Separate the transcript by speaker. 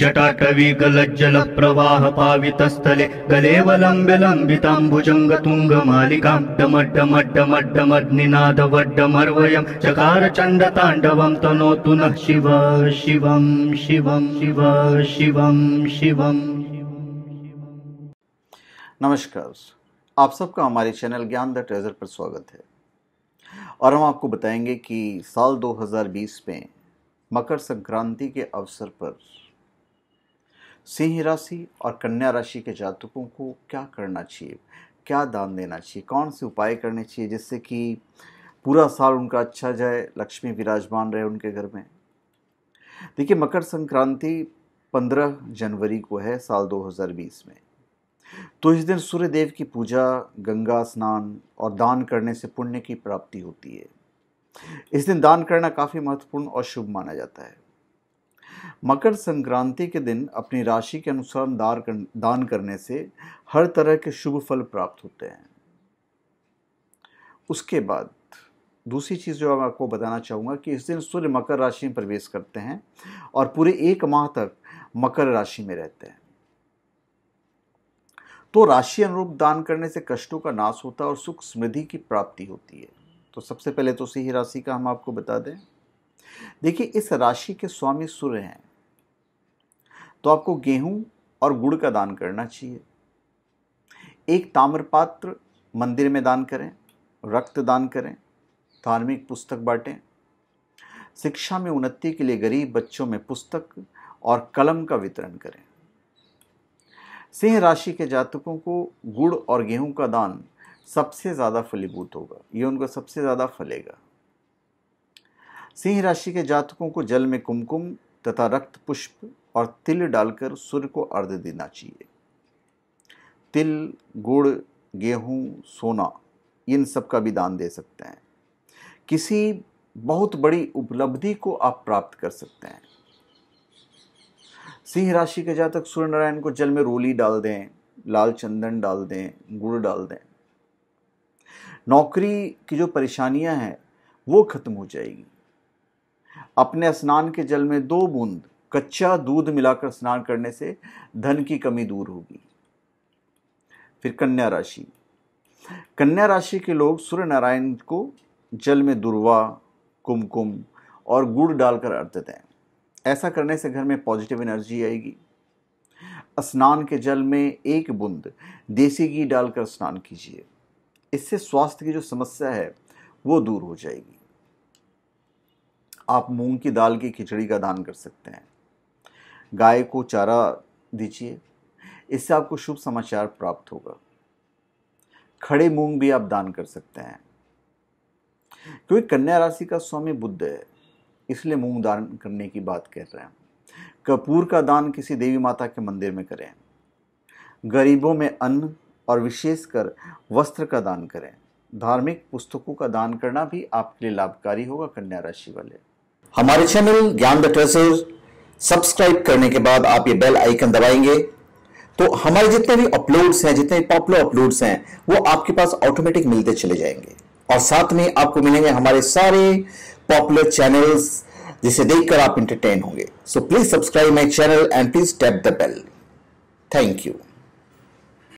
Speaker 1: जटाटवी गलज्जल प्रवाह पावित स्थले तुंग मालिका चकार गलेवलम्ब्यलम्बिताम्बुजङ्गतुङ्गमालिकां तांडव तनो तु न शिव शिव शिव शिव शिव शिव नमस्कार आप सबका हमारे चैनल ज्ञान द ट्रेजर पर स्वागत है और हम आपको बताएंगे कि साल 2020 में मकर संक्रांति के अवसर पर सिंह राशि और कन्या राशि के जातकों को क्या करना चाहिए क्या दान देना चाहिए कौन से उपाय करने चाहिए जिससे कि पूरा साल उनका अच्छा जाए लक्ष्मी विराजमान रहे उनके घर में देखिए मकर संक्रांति 15 जनवरी को है साल 2020 में तो इस दिन सूर्य देव की पूजा गंगा स्नान और दान करने से पुण्य की प्राप्ति होती है इस दिन दान करना काफ़ी महत्वपूर्ण और शुभ माना जाता है मकर संक्रांति के दिन अपनी राशि के अनुसार दार कर, दान करने से हर तरह के शुभ फल प्राप्त होते हैं उसके बाद दूसरी चीज़ जो मैं आपको बताना चाहूँगा कि इस दिन सूर्य मकर राशि में प्रवेश करते हैं और पूरे एक माह तक मकर राशि में रहते हैं तो राशि अनुरूप दान करने से कष्टों का नाश होता है और सुख समृद्धि की प्राप्ति होती है तो सबसे पहले तो सही राशि का हम आपको बता दें देखिए इस राशि के स्वामी सूर्य हैं तो आपको गेहूं और गुड़ का दान करना चाहिए एक ताम्रपात्र मंदिर में दान करें रक्त दान करें धार्मिक पुस्तक बांटें शिक्षा में उन्नति के लिए गरीब बच्चों में पुस्तक और कलम का वितरण करें सिंह राशि के जातकों को गुड़ और गेहूं का दान सबसे ज़्यादा फलीभूत होगा ये उनको सबसे ज़्यादा फलेगा सिंह राशि के जातकों को जल में कुमकुम तथा रक्त पुष्प और तिल डालकर सूर्य को अर्घ देना चाहिए तिल गुड़ गेहूं सोना इन सब का भी दान दे सकते हैं किसी बहुत बड़ी उपलब्धि को आप प्राप्त कर सकते हैं सिंह राशि के जातक सूर्य नारायण को जल में रोली डाल दें लाल चंदन डाल दें गुड़ डाल दें नौकरी की जो परेशानियां हैं वो खत्म हो जाएगी अपने स्नान के जल में दो बूंद कच्चा दूध मिलाकर स्नान करने से धन की कमी दूर होगी फिर कन्या राशि कन्या राशि के लोग सूर्य नारायण को जल में दुर्वा कुमकुम और गुड़ डालकर अर्थ दें ऐसा करने से घर में पॉजिटिव एनर्जी आएगी स्नान के जल में एक बूंद देसी घी डालकर स्नान कीजिए इससे स्वास्थ्य की जो समस्या है वो दूर हो जाएगी आप मूंग की दाल की खिचड़ी का दान कर सकते हैं गाय को चारा दीजिए इससे आपको शुभ समाचार प्राप्त होगा खड़े मूंग भी आप दान कर सकते हैं क्योंकि कन्या राशि का स्वामी बुद्ध है इसलिए मूंग दान करने की बात कह रहे हैं कपूर का दान किसी देवी माता के मंदिर में करें गरीबों में अन्न और विशेषकर वस्त्र का दान करें धार्मिक पुस्तकों का दान करना भी आपके लिए लाभकारी होगा कन्या राशि वाले हमारे चैनल ज्ञान द ट्रेसर सब्सक्राइब करने के बाद आप ये बेल आइकन दबाएंगे तो हमारे जितने भी अपलोड्स हैं जितने पॉपुलर अपलोड्स हैं वो आपके पास ऑटोमेटिक मिलते चले जाएंगे और साथ में आपको मिलेंगे हमारे सारे पॉपुलर चैनल्स जिसे देखकर आप इंटरटेन होंगे so please subscribe my channel and please tap the bell thank you